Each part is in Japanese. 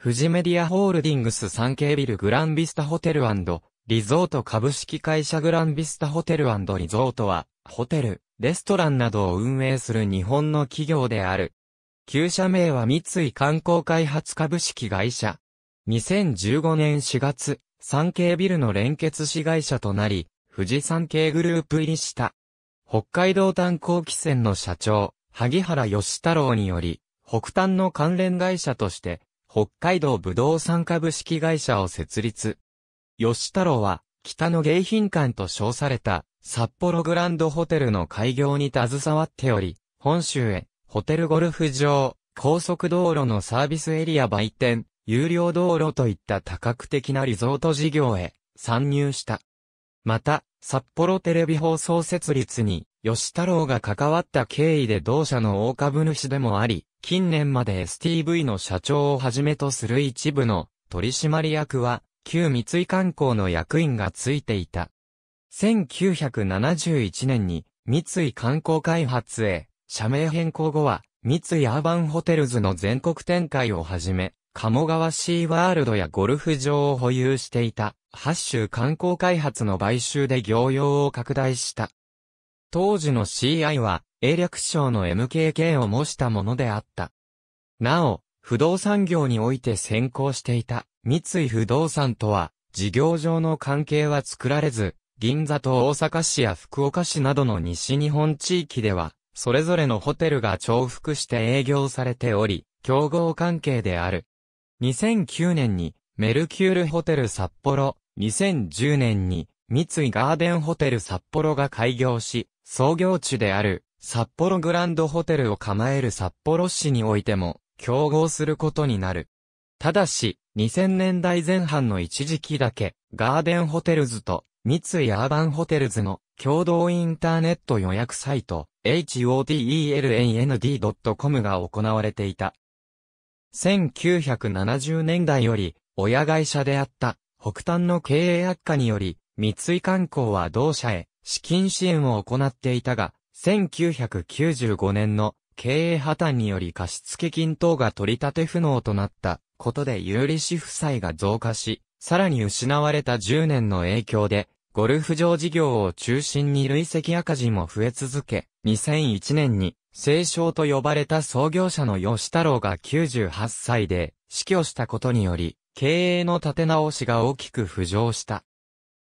富士メディアホールディングス産経ビルグランビスタホテルリゾート株式会社グランビスタホテルリゾートは、ホテル、レストランなどを運営する日本の企業である。旧社名は三井観光開発株式会社。2015年4月、産経ビルの連結子会社となり、富士産経グループ入りした。北海道炭鉱汽船の社長、萩原義太郎により、北端の関連会社として、北海道武道産株式会社を設立。吉太郎は、北の迎賓館と称された、札幌グランドホテルの開業に携わっており、本州へ、ホテルゴルフ場、高速道路のサービスエリア売店、有料道路といった多角的なリゾート事業へ参入した。また、札幌テレビ放送設立に、吉太郎が関わった経緯で同社の大株主でもあり、近年まで STV の社長をはじめとする一部の取締役は、旧三井観光の役員がついていた。1971年に三井観光開発へ社名変更後は三井アーバンホテルズの全国展開をはじめ、鴨川シーワールドやゴルフ場を保有していた八州観光開発の買収で業用を拡大した。当時の CI は英略称の MKK を模したものであった。なお、不動産業において先行していた三井不動産とは、事業上の関係は作られず、銀座と大阪市や福岡市などの西日本地域では、それぞれのホテルが重複して営業されており、競合関係である。2009年に、メルキュールホテル札幌、2010年に、三井ガーデンホテル札幌が開業し、創業地である札幌グランドホテルを構える札幌市においても、競合することになる。ただし、2000年代前半の一時期だけ、ガーデンホテルズと三井アーバンホテルズの共同インターネット予約サイト hoteland.com が行われていた。1970年代より親会社であった北端の経営悪化により三井観光は同社へ資金支援を行っていたが1995年の経営破綻により貸付金等が取り立て不能となったことで有利子負債が増加し、さらに失われた10年の影響で、ゴルフ場事業を中心に累積赤字も増え続け、2001年に、清少と呼ばれた創業者の吉太郎が98歳で死去したことにより、経営の立て直しが大きく浮上した。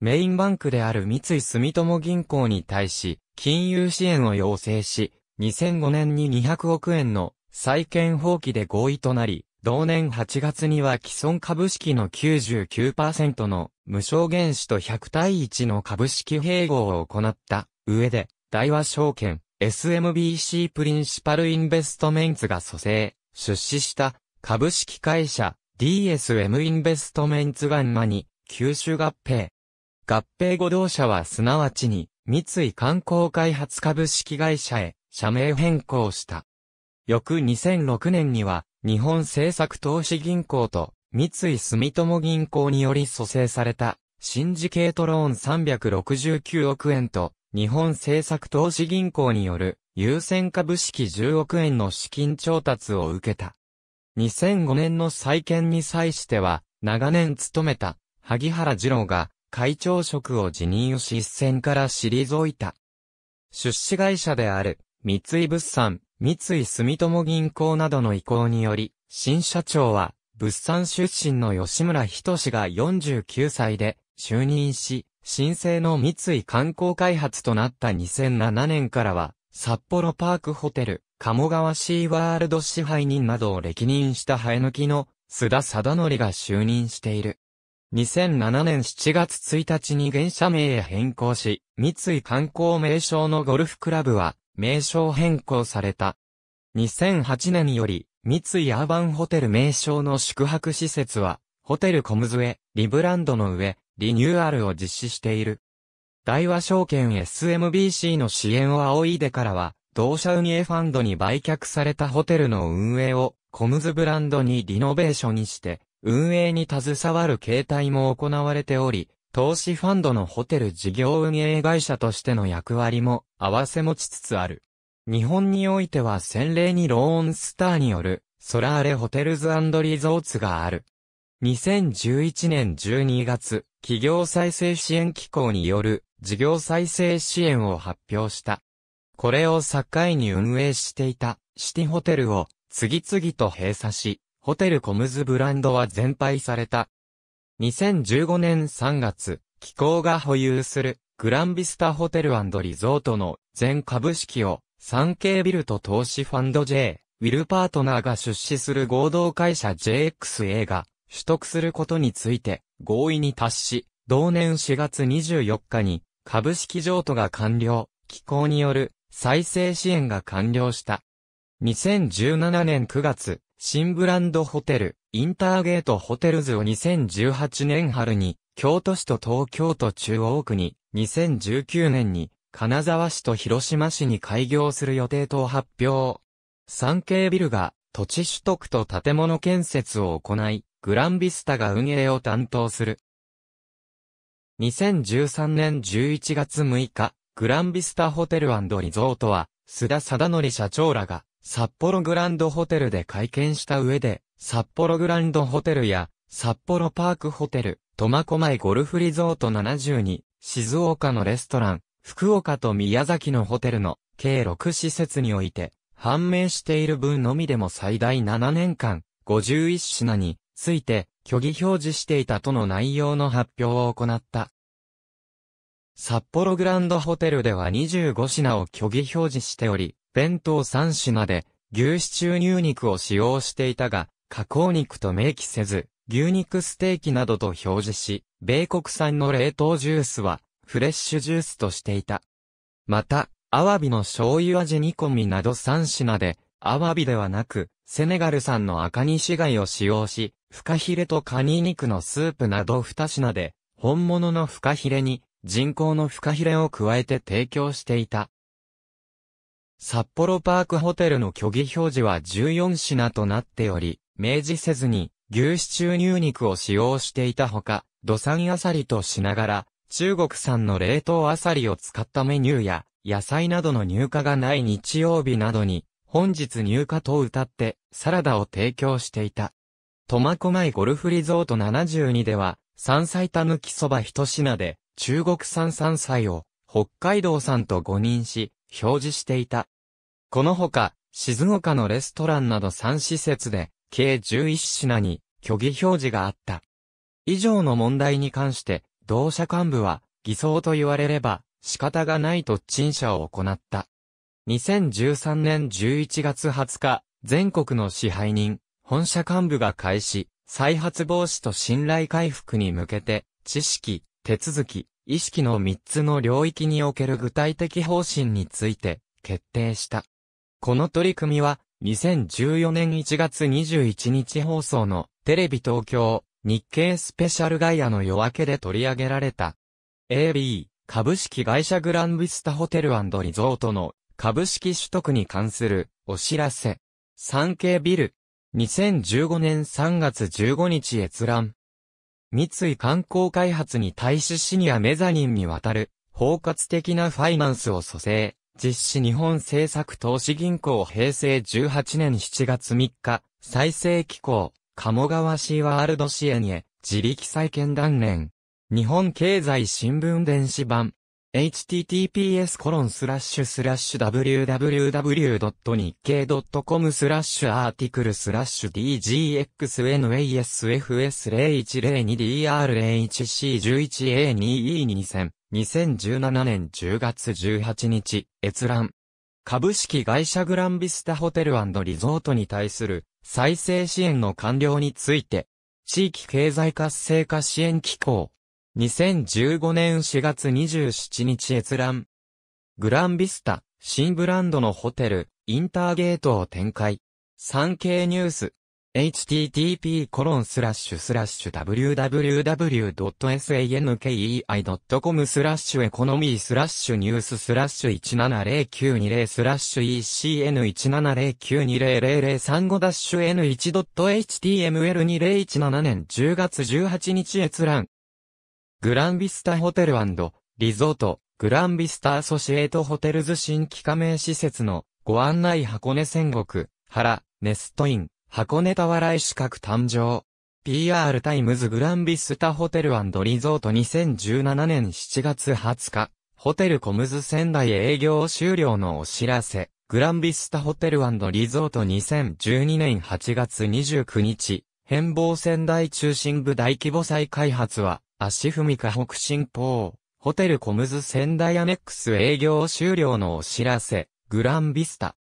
メインバンクである三井住友銀行に対し、金融支援を要請し、2005年に200億円の債権放棄で合意となり、同年8月には既存株式の99%の無償原資と100対1の株式併合を行った上で、大和証券、SMBC プリンシパルインベストメンツが蘇生、出資した株式会社 DSM インベストメンツガンマに吸収合併、合併後同社はすなわちに、三井観光開発株式会社へ、社名変更した。翌2006年には、日本政策投資銀行と、三井住友銀行により蘇生された、シンジケートローン369億円と、日本政策投資銀行による、優先株式10億円の資金調達を受けた。2005年の再建に際しては、長年務めた、萩原二郎が、会長職を辞任し一線から退いた。出資会社である、三井物産、三井住友銀行などの意向により、新社長は、物産出身の吉村人志が49歳で、就任し、新生の三井観光開発となった2007年からは、札幌パークホテル、鴨川シーワールド支配人などを歴任した生え抜きの、須田貞則が就任している。2007年7月1日に現社名へ変更し、三井観光名称のゴルフクラブは、名称変更された。2008年より、三井アーバンホテル名称の宿泊施設は、ホテルコムズへ、リブランドの上、リニューアルを実施している。大和証券 SMBC の支援を仰いでからは、同社運営ファンドに売却されたホテルの運営を、コムズブランドにリノベーションにして、運営に携わる形態も行われており、投資ファンドのホテル事業運営会社としての役割も合わせ持ちつつある。日本においては先例にローンスターによるソラーレホテルズリゾーツがある。2011年12月、企業再生支援機構による事業再生支援を発表した。これを境に運営していたシティホテルを次々と閉鎖し、ホテルコムズブランドは全廃された。2015年3月、機構が保有するグランビスタホテルリゾートの全株式を産経ビルと投資ファンド J、ウィルパートナーが出資する合同会社 JXA が取得することについて合意に達し、同年4月24日に株式譲渡が完了、機構による再生支援が完了した。2017年9月、新ブランドホテル、インターゲートホテルズを2018年春に、京都市と東京都中央区に、2019年に、金沢市と広島市に開業する予定と発表。産経ビルが、土地取得と建物建設を行い、グランビスタが運営を担当する。2013年11月6日、グランビスタホテルリゾートは、須田貞則社長らが、札幌グランドホテルで会見した上で、札幌グランドホテルや、札幌パークホテル、苫小牧ゴルフリゾート72、静岡のレストラン、福岡と宮崎のホテルの計6施設において、判明している分のみでも最大7年間、51品について虚偽表示していたとの内容の発表を行った。札幌グランドホテルでは25品を虚偽表示しており、弁当3品で、牛シチュー牛肉を使用していたが、加工肉と明記せず、牛肉ステーキなどと表示し、米国産の冷凍ジュースは、フレッシュジュースとしていた。また、アワビの醤油味煮込みなど3品で、アワビではなく、セネガル産の赤西貝を使用し、フカヒレとカニ肉のスープなど2品で、本物のフカヒレに人工のフカヒレを加えて提供していた。札幌パークホテルの虚偽表示は14品となっており、明示せずに牛脂注入肉を使用していたほか、土産アサリとしながら、中国産の冷凍アサリを使ったメニューや、野菜などの入荷がない日曜日などに、本日入荷と歌って、サラダを提供していた。苫小牧ゴルフリゾート72では、山菜たぬきそば一品で、中国産山菜を、北海道産と誤認し、表示していた。このほか、静岡のレストランなど3施設で、計11品に虚偽表示があった。以上の問題に関して、同社幹部は、偽装と言われれば、仕方がないと陳謝を行った。2013年11月20日、全国の支配人、本社幹部が開始、再発防止と信頼回復に向けて、知識、手続き、意識の3つの領域における具体的方針について決定した。この取り組みは2014年1月21日放送のテレビ東京日経スペシャルガイアの夜明けで取り上げられた。AB 株式会社グランビスタホテルリゾートの株式取得に関するお知らせ。産経ビル2015年3月15日閲覧。三井観光開発に対しシニアメザニンにわたる、包括的なファイナンスを蘇生、実施日本政策投資銀行平成18年7月3日、再生機構、鴨川シーワールド支援へ、自力再建断念。日本経済新聞電子版、https://www.nikkei.com スラッシュアーティクルスラッシュ dgxnasfs0102dr01c11a2e2000 2017年10月18日閲覧株式会社グランビスタホテルリゾートに対する再生支援の完了について地域経済活性化支援機構2015年4月27日閲覧。グランビスタ、新ブランドのホテル、インターゲートを展開。産経ニュース。http://www.sankei.com コロンススララッッシシュュスラッシュエコノミースラッシュニューススラッシュ170920スラッシュ ECN1709200035 ダッシュ N1.html2017 年10月18日閲覧グランビスタホテルリゾート、グランビスタアソシエートホテルズ新規加盟施設のご案内箱根戦国、原、ネストイン、箱根田原資格誕生。PR タイムズグランビスタホテルリゾート2017年7月20日、ホテルコムズ仙台営業終了のお知らせ、グランビスタホテルリゾート2012年8月29日、変貌仙台中心部大規模再開発は、足踏みか北新報、ホテルコムズ仙台アネックス営業終了のお知らせ、グランビスタ。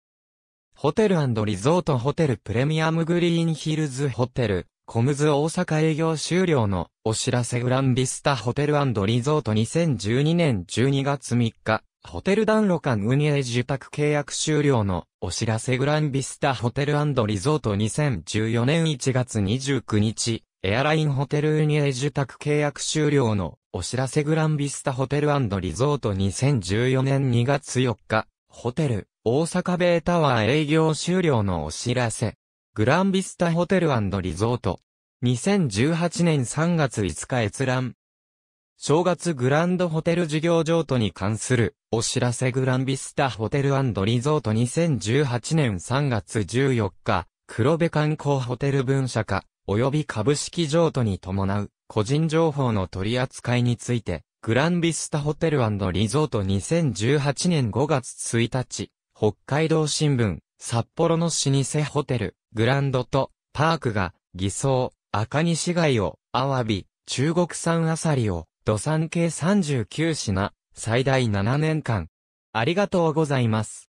ホテルリゾートホテルプレミアムグリーンヒルズホテル、コムズ大阪営業終了のお知らせグランビスタホテルリゾート2012年12月3日、ホテルダンロカン運営受託契約終了のお知らせグランビスタホテルリゾート2014年1月29日、エアラインホテルウニエ受託契約終了のお知らせグランビスタホテルリゾート2014年2月4日、ホテル、大阪ベータワー営業終了のお知らせ。グランビスタホテルリゾート。2018年3月5日閲覧。正月グランドホテル事業譲渡に関するお知らせグランビスタホテルリゾート2018年3月14日、黒部観光ホテル分社化。及び株式譲渡に伴う個人情報の取り扱いについて、グランビスタホテルリゾート2018年5月1日、北海道新聞、札幌の老舗ホテル、グランドとパークが偽装、赤西貝を、アワビ、中国産アサリを、土産計39品、最大7年間。ありがとうございます。